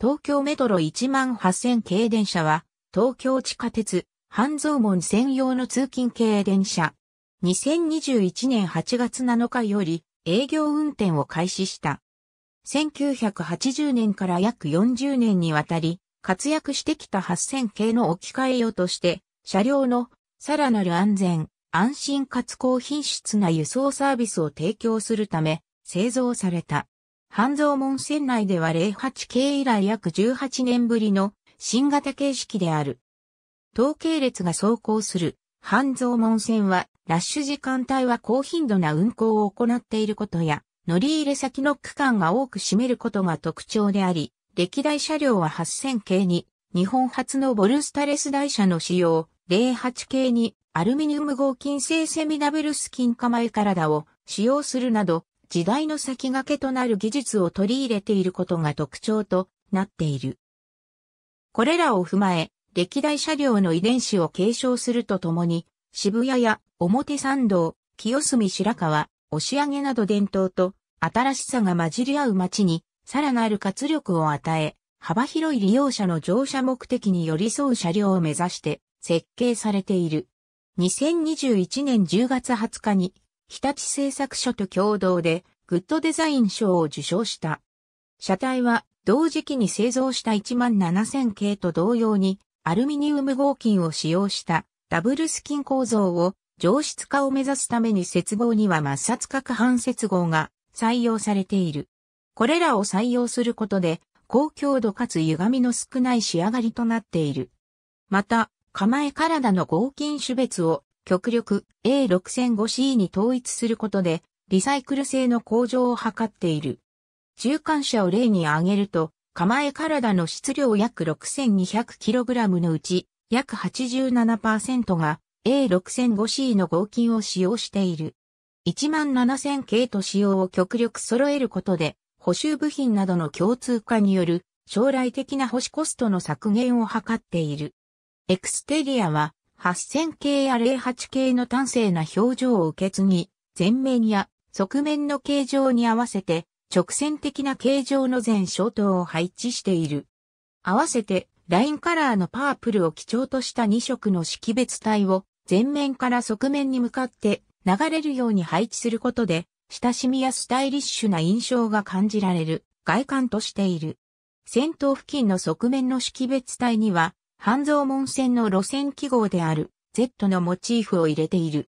東京メトロ18000系電車は、東京地下鉄、半蔵門専用の通勤系電車。2021年8月7日より営業運転を開始した。1980年から約40年にわたり、活躍してきた8000系の置き換え用として、車両のさらなる安全、安心かつ高品質な輸送サービスを提供するため、製造された。半蔵門線内では08系以来約18年ぶりの新型形式である。統計列が走行する半蔵門線はラッシュ時間帯は高頻度な運行を行っていることや、乗り入れ先の区間が多く占めることが特徴であり、歴代車両は8000系に、日本初のボルスタレス台車の使用、08系にアルミニウム合金製セミダブルスキエ構え体を使用するなど、時代の先駆けとなる技術を取り入れていることが特徴となっている。これらを踏まえ、歴代車両の遺伝子を継承するとともに、渋谷や表参道、清澄白河、押上など伝統と新しさが混じり合う街に、さらなる活力を与え、幅広い利用者の乗車目的に寄り添う車両を目指して設計されている。2021年10月20日に日立製作所と共同で、グッドデザイン賞を受賞した。車体は、同時期に製造した17000系と同様に、アルミニウム合金を使用したダブルスキン構造を上質化を目指すために接合には抹殺角反接合が採用されている。これらを採用することで、高強度かつ歪みの少ない仕上がりとなっている。また、構え体の合金種別を極力 A6005C に統一することで、リサイクル性の向上を図っている。中間車を例に挙げると、構え体の質量約 6200kg のうち、約87%が A6005C の合金を使用している。17000系と使用を極力揃えることで、補修部品などの共通化による将来的な保守コストの削減を図っている。エクステリアは8000系や08系の端正な表情を受け継ぎ、前面や側面の形状に合わせて直線的な形状の全小灯を配置している。合わせてラインカラーのパープルを基調とした2色の識別体を前面から側面に向かって流れるように配置することで親しみやスタイリッシュな印象が感じられる外観としている。先頭付近の側面の識別体には半蔵門線の路線記号である Z のモチーフを入れている。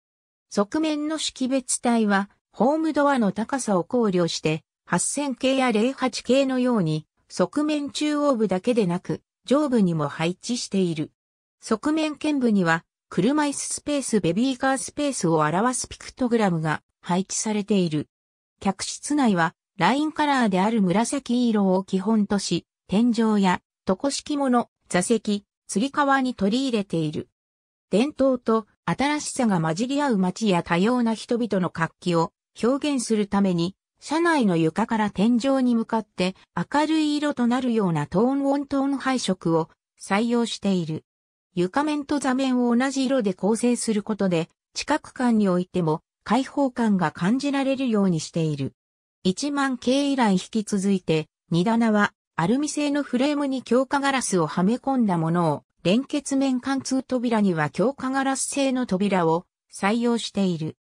側面の識別体は、ホームドアの高さを考慮して、8000系や08系のように、側面中央部だけでなく、上部にも配置している。側面剣部には、車椅子スペースベビーカースペースを表すピクトグラムが配置されている。客室内は、ラインカラーである紫色を基本とし、天井や、床敷物、座席、釣り革に取り入れている。伝統と新しさが混じり合う街や多様な人々の活気を表現するために、車内の床から天井に向かって明るい色となるようなトーンオントーン配色を採用している。床面と座面を同じ色で構成することで、近く感においても開放感が感じられるようにしている。1万系以来引き続いて、2棚はアルミ製のフレームに強化ガラスをはめ込んだものを、連結面貫通扉には強化ガラス製の扉を採用している。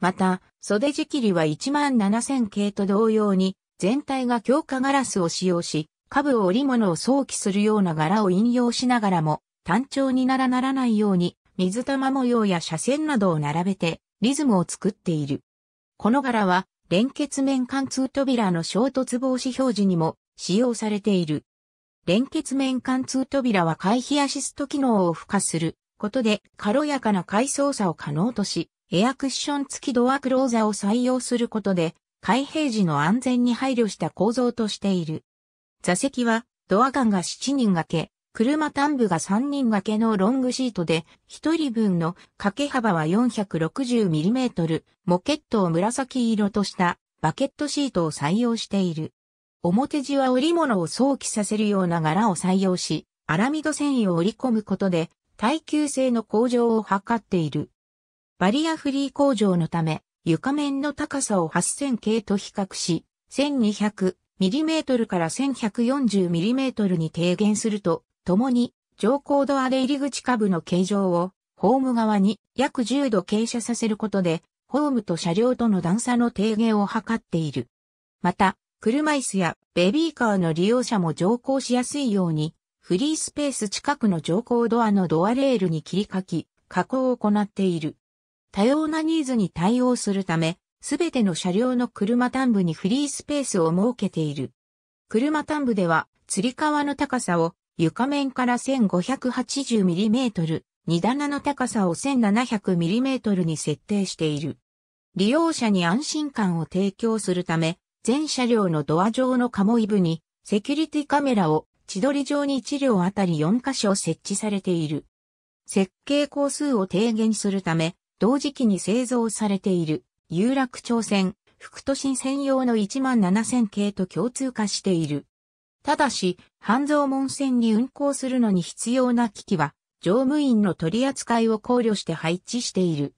また、袖仕切りは17000系と同様に、全体が強化ガラスを使用し、下部を織物を想起するような柄を引用しながらも、単調にならならないように、水玉模様や斜線などを並べて、リズムを作っている。この柄は、連結面貫通扉の衝突防止表示にも使用されている。連結面貫通扉は回避アシスト機能を付加することで軽やかな回操作を可能とし、エアクッション付きドアクローザーを採用することで、開閉時の安全に配慮した構造としている。座席はドアガンが7人掛け、車端部が3人掛けのロングシートで、1人分の掛け幅は 460mm、モケットを紫色としたバケットシートを採用している。表地は織物を想起させるような柄を採用し、アラミド繊維を織り込むことで、耐久性の向上を図っている。バリアフリー工場のため、床面の高さを8000系と比較し、1200mm から 1140mm に低減すると、ともに、上高ドアで入り口下部の形状を、ホーム側に約10度傾斜させることで、ホームと車両との段差の低減を図っている。また、車椅子やベビーカーの利用者も乗降しやすいように、フリースペース近くの乗降ドアのドアレールに切り欠き、加工を行っている。多様なニーズに対応するため、すべての車両の車端部にフリースペースを設けている。車端部では、吊り革の高さを床面から 1580mm、荷棚の高さを 1700mm に設定している。利用者に安心感を提供するため、全車両のドア上のカモイ部に、セキュリティカメラを千鳥り上に1両あたり4箇所設置されている。設計工数を低減するため、同時期に製造されている、有楽町線、副都心専用の17000系と共通化している。ただし、半蔵門線に運行するのに必要な機器は、乗務員の取り扱いを考慮して配置している。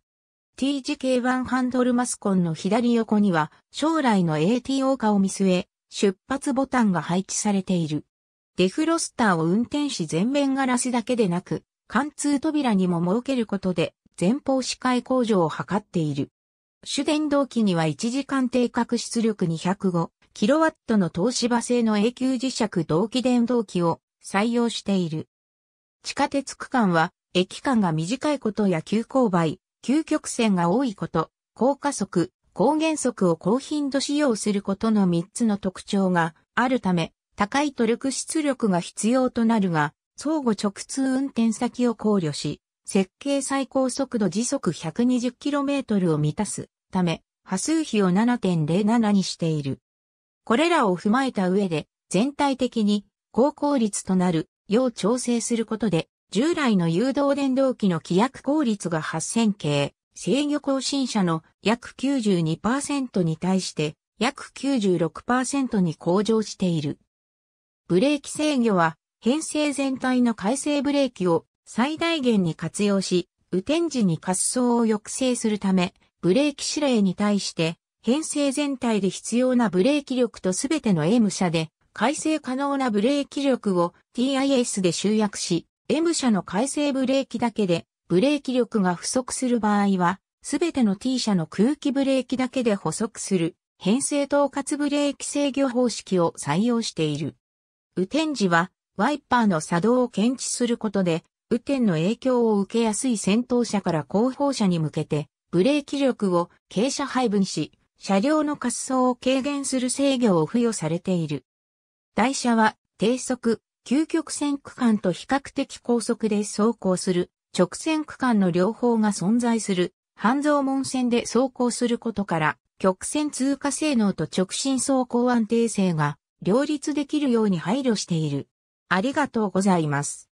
TGK1 ハンドルマスコンの左横には、将来の ATO 化を見据え、出発ボタンが配置されている。デフロスターを運転士全面ガラスだけでなく、貫通扉にも設けることで、前方視界向上を図っている。主電動機には1時間定格出力 205kW の東芝製の永久磁石同期電動機を採用している。地下鉄区間は、駅間が短いことや急勾配、究極線が多いこと、高加速、高減速を高頻度使用することの3つの特徴があるため、高いトルク出力が必要となるが、相互直通運転先を考慮し、設計最高速度時速 120km を満たすため、波数比を7.07にしている。これらを踏まえた上で、全体的に高効率となるよう調整することで、従来の誘導電動機の規約効率が8000系、制御更新車の約92%に対して約96%に向上している。ブレーキ制御は編成全体の回生ブレーキを最大限に活用し、雨天時に滑走を抑制するため、ブレーキ指令に対して編成全体で必要なブレーキ力とすべての M 車で改正可能なブレーキ力を TIS で集約し、M 社の回生ブレーキだけで、ブレーキ力が不足する場合は、すべての T 社の空気ブレーキだけで補足する、変成統括ブレーキ制御方式を採用している。雨天時は、ワイパーの作動を検知することで、雨天の影響を受けやすい先頭車から後方車に向けて、ブレーキ力を傾斜配分し、車両の滑走を軽減する制御を付与されている。台車は、低速、究極線区間と比較的高速で走行する直線区間の両方が存在する半蔵門線で走行することから曲線通過性能と直進走行安定性が両立できるように配慮している。ありがとうございます。